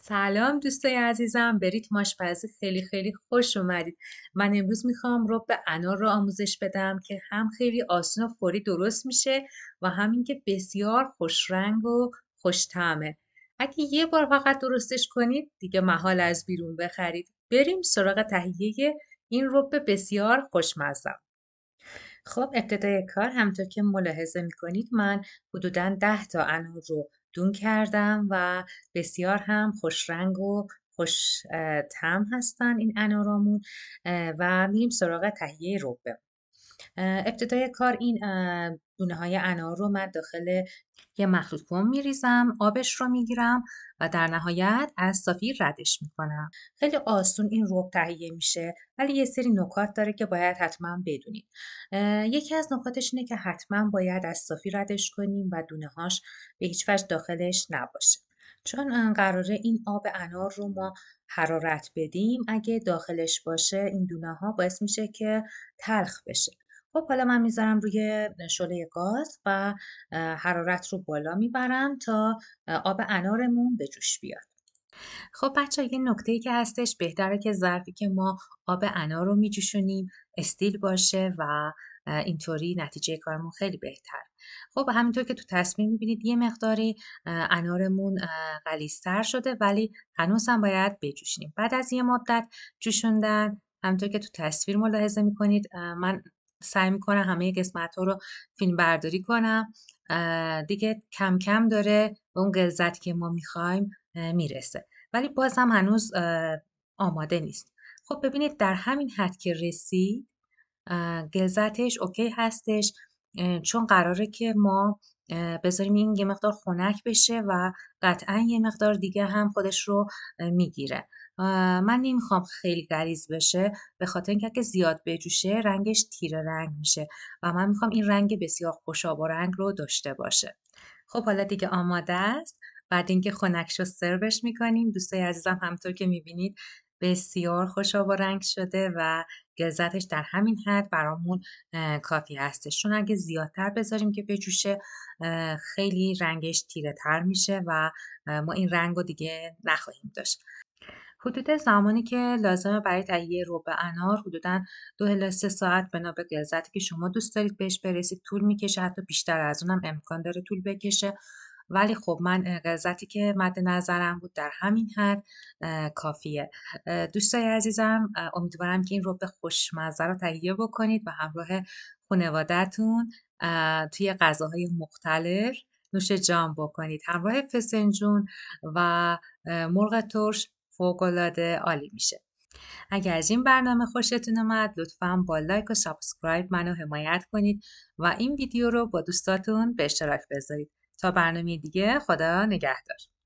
سلام دوستای عزیزم برید ریتم خیلی خیلی خوش اومدید من امروز میخوام رب انار رو آموزش بدم که هم خیلی آسون و فوری درست میشه و همین اینکه بسیار خوش رنگ و خوش طعمه اگه یه بار فقط درستش کنید دیگه محال از بیرون بخرید بریم سراغ تهیه این رب بسیار خوشمزم خب ابتدای کار همطور که ملاحظه میکنید من حدودا 10 تا انار رو دون کردم و بسیار هم خوش رنگ و خوش تم هستن این انارامون و میریم سراغ تهیه روبه ابتدای کار این دونه های انار رو من داخل یه مخلوط کنم میریزم آبش رو میگیرم و در نهایت از صافی ردش میکنم خیلی آسون این رو تهیه میشه ولی یه سری نکات داره که باید حتما بدونیم یکی از نکاتش اینه که حتما باید از صافی ردش کنیم و دونه هاش به هیچ وجه داخلش نباشه چون قراره این آب انار رو ما حرارت بدیم اگه داخلش باشه این دونه ها باعث میشه که تلخ بشه خب حالا من میذارم روی شله گاز و حرارت رو بالا میبرم تا آب انارمون به جوش بیاد خب بچه یه نکته ای که هستش بهتره که ظرفی که ما آب انار رو میجوشونیم استیل باشه و اینطوری نتیجه کارمون خیلی بهتر خب همینطور که تو تصمیم میبینید یه مقداری انارمون غلیستر شده ولی هنوز هم باید بجوشیم بعد از یه مدت جوشوندن همینطور که تو تصویر ملاحظه میکنید من سعی میکنم همه قسمت ها رو فیلم برداری کنم دیگه کم کم داره به اون غلظتی که ما میخوایم میرسه ولی باز هم هنوز آماده نیست خب ببینید در همین حد که رسید گلزتش اوکی هستش چون قراره که ما بذاریم این یه مقدار خنک بشه و قطعا یه مقدار دیگه هم خودش رو میگیره من نمیخوام خیلی گریز بشه به خاطر اینکه اگه زیاد بجوشه رنگش تیره رنگ میشه و من میخوام این رنگ بسیار خوشاب و رنگ رو داشته باشه خب حالا دیگه آماده است بعد اینکه خونکش رو سروش میکنیم دوستای عزیزم همطور که میبینید بسیار خوشاب رنگ شده و گلزتش در همین حد برامون کافی هستش چون اگه زیادتر بذاریم که بجوشه خیلی رنگش تیره تر میشه و ما این رنگ رو دیگه نخواهیم داشت حدود زمانی که لازمه برای تهیه رو انار حدودا دو الا سه ساعت بنا به که شما دوست دارید بهش برسید طول میکشه حتی بیشتر از اونم امکان داره طول بکشه ولی خب من قذتی که مد نظرم بود در همین حد کافیه دوستای عزیزم امیدوارم که این به خوشمزه رو تهیه بکنید و همراه خانوادهتون توی غذاهای مختلف نوش جام بکنید همراه فسنجون و مرغ ترش فوقالعاده عالی میشه اگر از این برنامه خوشتون اومد لطفا با لایک و سابسکرایب منو حمایت کنید و این ویدیو رو با دوستاتون به اشتراک بذارید تا برنامه دیگه خدا نگهدار